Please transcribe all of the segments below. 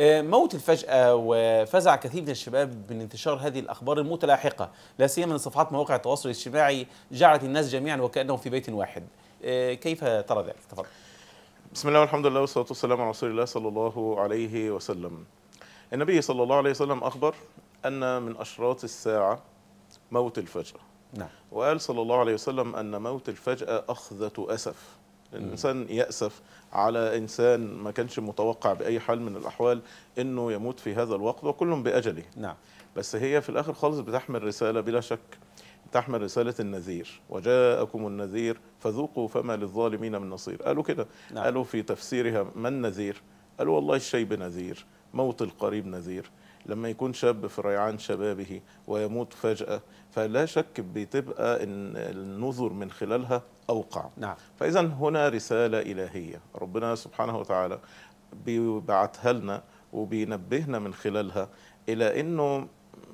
آه، موت الفجأة وفزع كثير من الشباب من انتشار هذه الأخبار المتلاحقة لا سيما من صفحات مواقع التواصل الاجتماعي جعلت الناس جميعا وكأنهم في بيت واحد آه، كيف ترى ذلك؟ تفضل بسم الله والحمد لله والصلاة والسلام على رسول الله صلى الله عليه وسلم النبي صلى الله عليه وسلم أخبر أن من أشراط الساعة موت الفجأة نعم. وقال صلى الله عليه وسلم أن موت الفجأة أخذة أسف الانسان ياسف على انسان ما كانش متوقع باي حال من الاحوال انه يموت في هذا الوقت وكلهم باجله نعم بس هي في الاخر خالص بتحمل رساله بلا شك تحمل رسالة النذير وجاءكم النذير فذوقوا فما للظالمين من نصير قالوا كده نعم. قالوا في تفسيرها ما النذير قالوا والله الشيب نذير موت القريب نذير لما يكون شاب في ريعان شبابه ويموت فجأة فلا شك بتبقى النذر من خلالها أوقع نعم. فإذا هنا رسالة إلهية ربنا سبحانه وتعالى بيبعتها لنا وبينبهنا من خلالها إلى أنه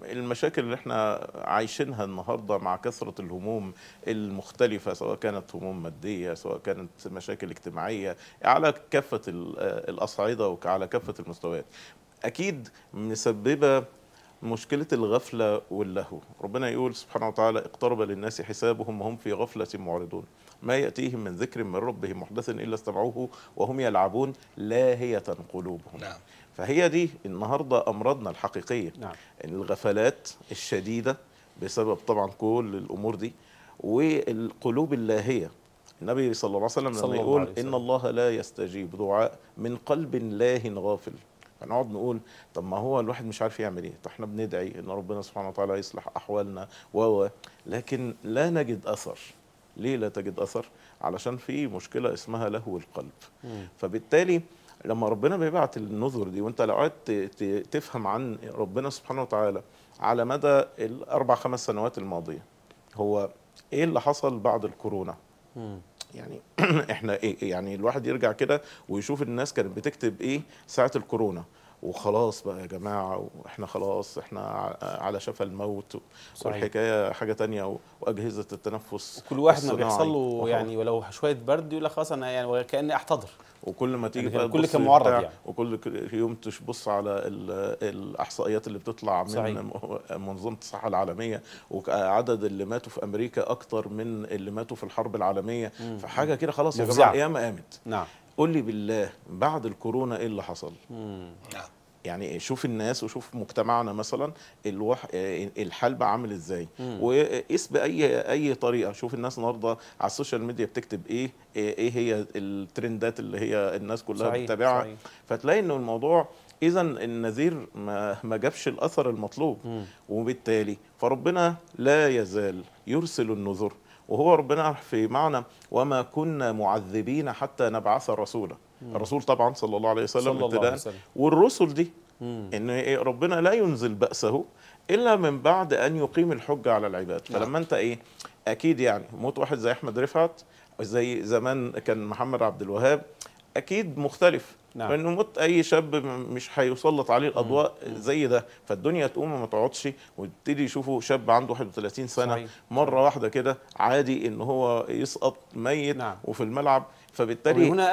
المشاكل اللي احنا عايشينها النهارده مع كثره الهموم المختلفه سواء كانت هموم ماديه سواء كانت مشاكل اجتماعيه على كافه الاصعده وعلى كافه المستويات اكيد مسببه مشكلة الغفلة واللهو ربنا يقول سبحانه وتعالى اقترب للناس حسابهم وهم في غفلة معرضون ما يأتيهم من ذكر من ربهم محدث إلا استمعوه وهم يلعبون لاهية قلوبهم نعم. فهي دي النهاردة أمراضنا الحقيقية نعم. الغفلات الشديدة بسبب طبعا كل الأمور دي والقلوب اللاهية النبي صلى الله عليه وسلم الله عليه لما يقول إن الله لا يستجيب دعاء من قلب لاه غافل هنقعد نقول طب ما هو الواحد مش عارف يعمل ايه طب احنا بندعي ان ربنا سبحانه وتعالى يصلح احوالنا و لكن لا نجد اثر ليه لا تجد اثر علشان في مشكله اسمها لهو القلب فبالتالي لما ربنا بيبعت النذر دي وانت لو قعدت تفهم عن ربنا سبحانه وتعالى على مدى الاربع خمس سنوات الماضيه هو ايه اللي حصل بعد الكورونا يعني احنا ايه يعني الواحد يرجع كده ويشوف الناس كانت بتكتب ايه ساعه الكورونا وخلاص بقى يا جماعه واحنا خلاص احنا على شفا الموت صحيح. والحكايه حاجه تانية واجهزه التنفس وكل واحد ما بيحصل له يعني ولو شويه برد يقول لك خلاص انا يعني كاني احتضر وكل ما تيجي يعني كل كان معرض يعني وكل يوم تبص على الاحصائيات اللي بتطلع من صحيح. منظمه الصحه العالميه وعدد اللي ماتوا في امريكا اكتر من اللي ماتوا في الحرب العالميه مم. فحاجه كده خلاص يا جماعه القيامه قامت نعم قول لي بالله بعد الكورونا ايه اللي حصل نعم. يعني شوف الناس وشوف مجتمعنا مثلا الوح... الحال بقى عامل ازاي وقيس باي اي طريقه شوف الناس النهارده على السوشيال ميديا بتكتب إيه،, ايه ايه هي الترندات اللي هي الناس كلها صحيح. بتتابعها صحيح. فتلاقي ان الموضوع اذا النذير ما, ما جابش الاثر المطلوب مم. وبالتالي فربنا لا يزال يرسل النذر وهو ربنا في معنى وما كنا معذبين حتى نبعث رسولا الرسول طبعا صلى الله عليه وسلم صلى الله عليه وسلم. والرسل دي مم. ان إيه ربنا لا ينزل بأسه الا من بعد ان يقيم الحجه على العباد نعم. فلما انت ايه اكيد يعني موت واحد زي احمد رفعت زي زمان كان محمد عبد الوهاب اكيد مختلف نعم. لانه موت اي شاب مش هيسلط عليه الاضواء مم. زي ده فالدنيا تقوم وما تقعدش ويبتدي يشوفوا شاب عنده 31 سنه صحيح. مره واحده كده عادي ان هو يسقط ميت نعم. وفي الملعب فبالتالي هنا